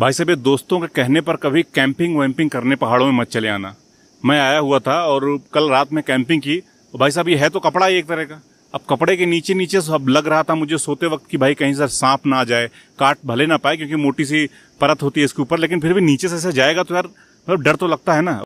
भाई साहब ये दोस्तों के कहने पर कभी कैंपिंग वैम्पिंग करने पहाड़ों में मत चले आना मैं आया हुआ था और कल रात में कैंपिंग की तो भाई साहब ये है तो कपड़ा ही एक तरह का अब कपड़े के नीचे नीचे सब लग रहा था मुझे सोते वक्त कि भाई कहीं सर सांप ना आ जाए काट भले ना पाए क्योंकि मोटी सी परत होती है इसके ऊपर लेकिन फिर भी नीचे से ऐसे जाएगा तो यार मतलब डर तो लगता है ना